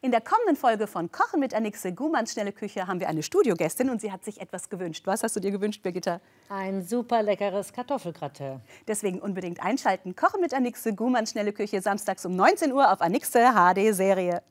In der kommenden Folge von Kochen mit Anixe Gumanns Schnelle Küche haben wir eine Studiogästin und sie hat sich etwas gewünscht. Was hast du dir gewünscht, Birgitta? Ein super leckeres Kartoffelgratin. Deswegen unbedingt einschalten. Kochen mit Anixe Gumanns Schnelle Küche samstags um 19 Uhr auf Anixe HD Serie.